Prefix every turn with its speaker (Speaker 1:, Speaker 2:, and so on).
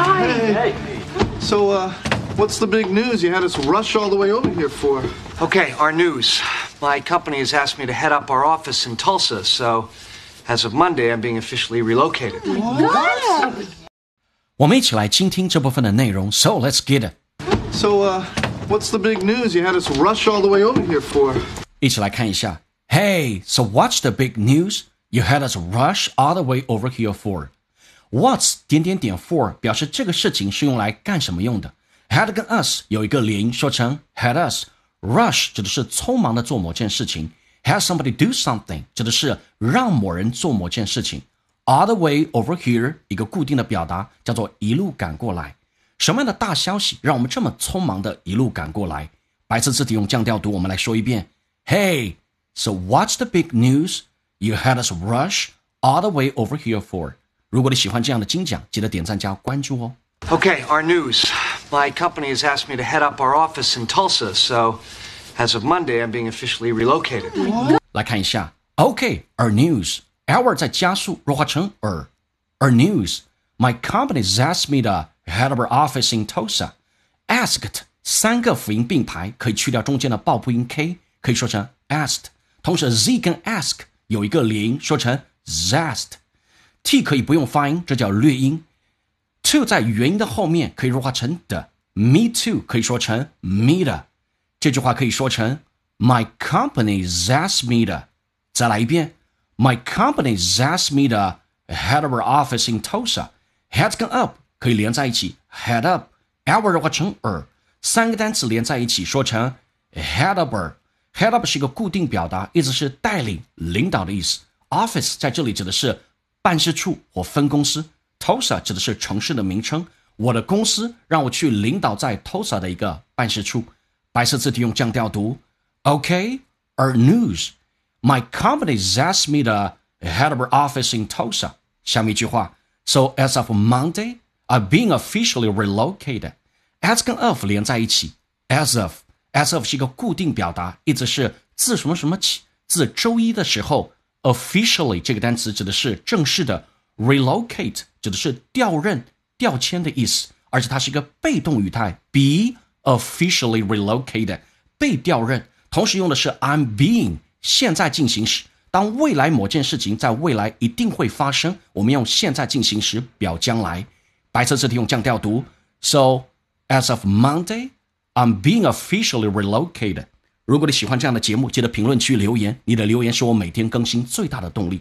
Speaker 1: Hi. Hey. hey. So, uh, what's the big news you had us rush all the way over here for? Okay, our news. My company has asked me to head up our office in Tulsa, so as of Monday, I'm being officially relocated. what?
Speaker 2: So let let's get it.
Speaker 1: So, uh, what's the big news you had us rush all the way over here for?
Speaker 2: 一起来看一下。Hey, so what's the big news you had us rush all the way over here for? What's 点点点 for 表示这个事情是用来干什么用的？Had 跟 us 有一个连，说成 had us rush 指的是匆忙的做某件事情。Have somebody do something 指的是让某人做某件事情。All the way over here 一个固定的表达叫做一路赶过来。什么样的大消息让我们这么匆忙的一路赶过来？白色字体用降调读，我们来说一遍：Hey，so what's the big news you had us rush all the way over here for？如果你喜欢这样的精讲，记得点赞加关注哦。
Speaker 1: Okay, our news. My company has asked me to head up our office in Tulsa, so as of Monday, I'm being officially relocated.
Speaker 2: 来看一下，Okay, our news. Our 在加速弱化成 er. Our news. My company has asked me to head up our office in Tulsa. Asked 三个辅音并排，可以去掉中间的爆破音 k，可以说成 asked。同时 z 跟 ask 有一个零，说成 zest。t 可以不用发音，这叫略音。to 在元音的后面可以弱化成的。me too 可以说成 me 的。这句话可以说成 my company zas me 的。再来一遍，my company zas me 的 head over office in Tulsa。head 跟 up 可以连在一起，head up。over 弱化成 er。三个单词连在一起说成 head over。head up 是一个固定表达，意思是带领、领导的意思。office 在这里指的是。办事处或分公司，Tosa 指的是城市的名称。我的公司让我去领导在 Tosa 的一个办事处。白色字体用降调读。Okay, o r news. My company has me the head of our office in Tosa. 下面一句话。So as of Monday, I've been officially relocated. As 跟 of 连在一起。As of, as of 是一个固定表达，意思是自什么什么起，自周一的时候。Officially 这个单词指的是正式的，relocate 指的是调任、调迁的意思，而且它是一个被动语态，be officially relocated 被调任。同时用的是 I'm being 现在进行时，当未来某件事情在未来一定会发生，我们用现在进行时表将来。白色字体用降调读。So as of Monday, I'm being officially relocated. 如果你喜欢这样的节目，记得评论区留言。你的留言是我每天更新最大的动力。